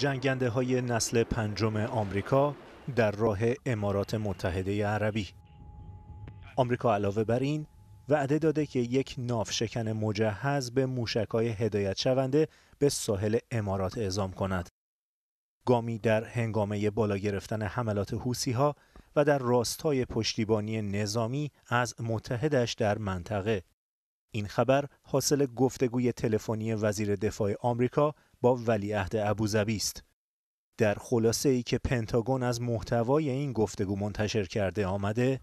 جنگنده های نسل پنجم آمریکا در راه امارات متحده عربی آمریکا علاوه بر این وعده داده که یک نافشکن مجهز به های هدایت شونده به ساحل امارات اعزام کند. گامی در هنگامه بالا گرفتن حملات حوسی ها و در راستای پشتیبانی نظامی از متحدش در منطقه. این خبر حاصل گفتگوی تلفنی وزیر دفاع آمریکا با ولیعهد ابوظبی است در خلاصه ای که پنتاگون از محتوای این گفتگو منتشر کرده آمده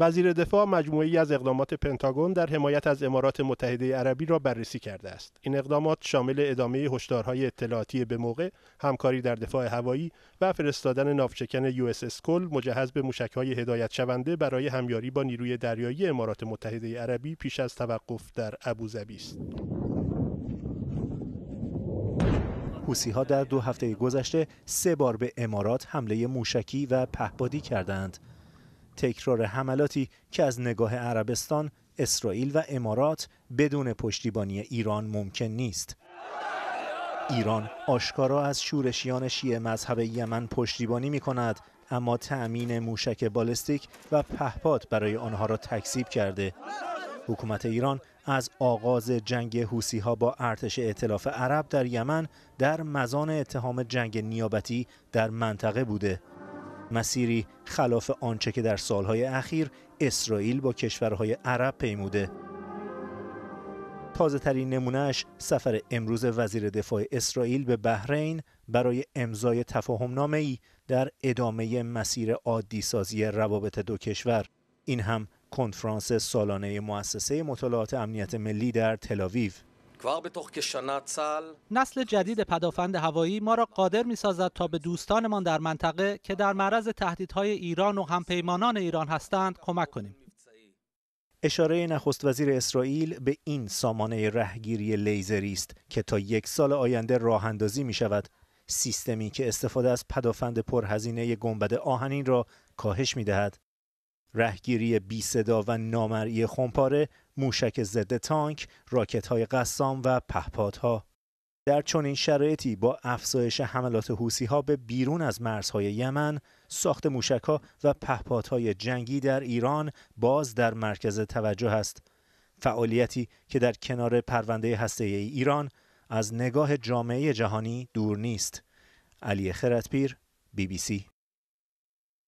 وزیر دفاع مجموعی از اقدامات پنتاگون در حمایت از امارات متحده عربی را بررسی کرده است. این اقدامات شامل ادامه هشدارهای اطلاعاتی به موقع، همکاری در دفاع هوایی و فرستادن ناوچکن یو اس مجهز به موشکهای هدایت شونده برای همیاری با نیروی دریایی امارات متحده عربی پیش از توقف در ابوظبی است. حوسی ها در دو هفته گذشته سه بار به امارات حمله موشکی و پهپادی کردند. تکرار حملاتی که از نگاه عربستان، اسرائیل و امارات بدون پشتیبانی ایران ممکن نیست. ایران آشکارا از شورشیان شیعه مذهب یمن پشتیبانی می کند اما تأمین موشک بالستیک و پهپاد برای آنها را تکذیب کرده حکومت ایران از آغاز جنگ حوسی با ارتش اعتلاف عرب در یمن در مزان اتهام جنگ نیابتی در منطقه بوده مسیری خلاف آنچه که در سالهای اخیر اسرائیل با کشورهای عرب پیموده تازه ترین نمونهش سفر امروز وزیر دفاع اسرائیل به بحرین برای امضای تفاهم نامه ای در ادامه مسیر عادی سازی روابط دو کشور این هم کنفرانس سالانه مؤسسه مطالعات امنیت ملی در تلاویو نسل جدید پدافند هوایی ما را قادر می سازد تا به دوستانمان در منطقه که در معرض تهدیدهای ایران و همپیمانان ایران هستند کمک کنیم. اشاره نخست وزیر اسرائیل به این سامانه رهگیری لیزری است که تا یک سال آینده راه اندازی می شود سیستمی که استفاده از پدافند پرهزینه گنبد آهنین را کاهش می دهد رهگیری بی صدا و نامرئی خمپاره، موشک ضد تانک، راکت های قسام و پهپادها. در چنین شرایطی با افزایش حملات حوسی ها به بیرون از مرزهای یمن، ساخت موشک ها و پهپادهای جنگی در ایران باز در مرکز توجه است. فعالیتی که در کنار پرونده هسته ای ایران از نگاه جامعه جهانی دور نیست. علی خرتپیر، بی بی سی